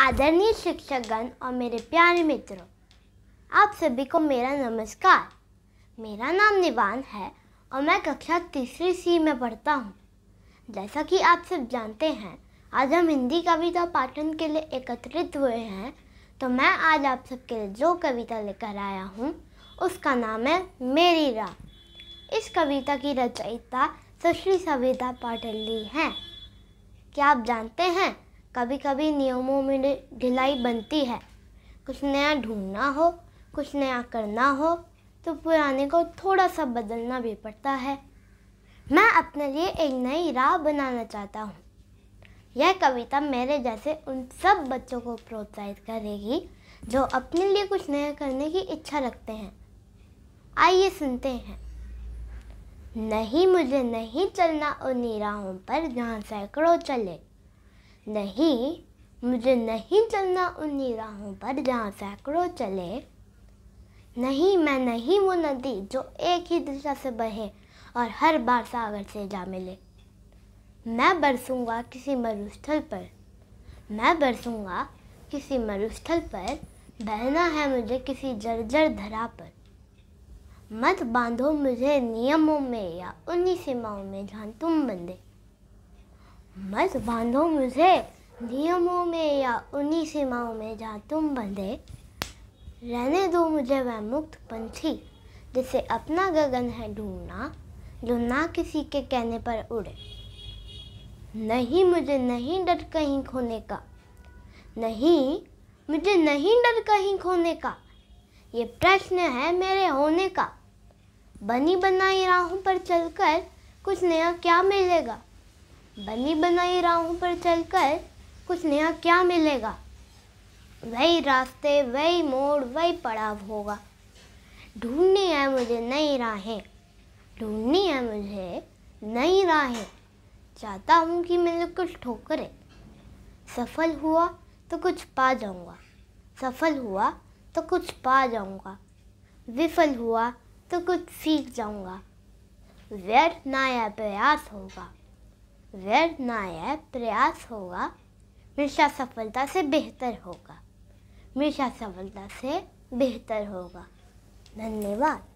आदरणीय शिक्षकगण और मेरे प्यारे मित्रों आप सभी को मेरा नमस्कार मेरा नाम निवान है और मैं कक्षा तीसरी सी में पढ़ता हूँ जैसा कि आप सब जानते हैं आज हम हिंदी कविता पाठन के लिए एकत्रित हुए हैं तो मैं आज आप सबके लिए जो कविता लेकर आया हूँ उसका नाम है मेरी राह इस कविता की रचयिता सुश्री सविता पाटिल जी हैं क्या आप जानते हैं कभी कभी नियमों में ढिलाई बनती है कुछ नया ढूंढना हो कुछ नया करना हो तो पुराने को थोड़ा सा बदलना भी पड़ता है मैं अपने लिए एक नई राह बनाना चाहता हूँ यह कविता मेरे जैसे उन सब बच्चों को प्रोत्साहित करेगी जो अपने लिए कुछ नया करने की इच्छा रखते हैं आइए सुनते हैं नहीं मुझे नहीं चलना उन्हीं राहों पर जहाँ सैकड़ों चले नहीं मुझे नहीं चलना उन्हीं राहों पर जहाँ सैकड़ों चले नहीं मैं नहीं वो नदी जो एक ही दिशा से बहे और हर बार सागर से जा मिले मैं बरसूंगा किसी मरुस्थल पर मैं बरसूंगा किसी मरुस्थल पर बहना है मुझे किसी जर्जर धरा पर मत बांधो मुझे नियमों में या उन्हीं सीमाओं में जहाँ तुम बंदे मत बांधो मुझे नियमों में या उन्हीं सीमाओं में जहाँ तुम बंधे रहने दो मुझे वह मुक्त पंछी जिसे अपना गगन है ढूंढना जो ना किसी के कहने पर उड़े नहीं मुझे नहीं डर कहीं खोने का नहीं मुझे नहीं डर कहीं खोने का ये प्रश्न है मेरे होने का बनी बनाई राहों पर चलकर कुछ नया क्या मिलेगा बनी बनाई राहों पर चलकर कुछ नया क्या मिलेगा वही रास्ते वही मोड़ वही पड़ाव होगा ढूंढनी है मुझे नई राहें ढूंढनी है मुझे नई राहें चाहता हूँ कि मेरे कुछ ठोकरे सफल हुआ तो कुछ पा जाऊँगा सफल हुआ तो कुछ पा जाऊँगा विफल हुआ तो कुछ सीख जाऊँगा व्यर्थ नया प्रयास होगा व्यर्थ ना आए प्रयास होगा हमेशा सफलता से बेहतर होगा हमेशा सफलता से बेहतर होगा धन्यवाद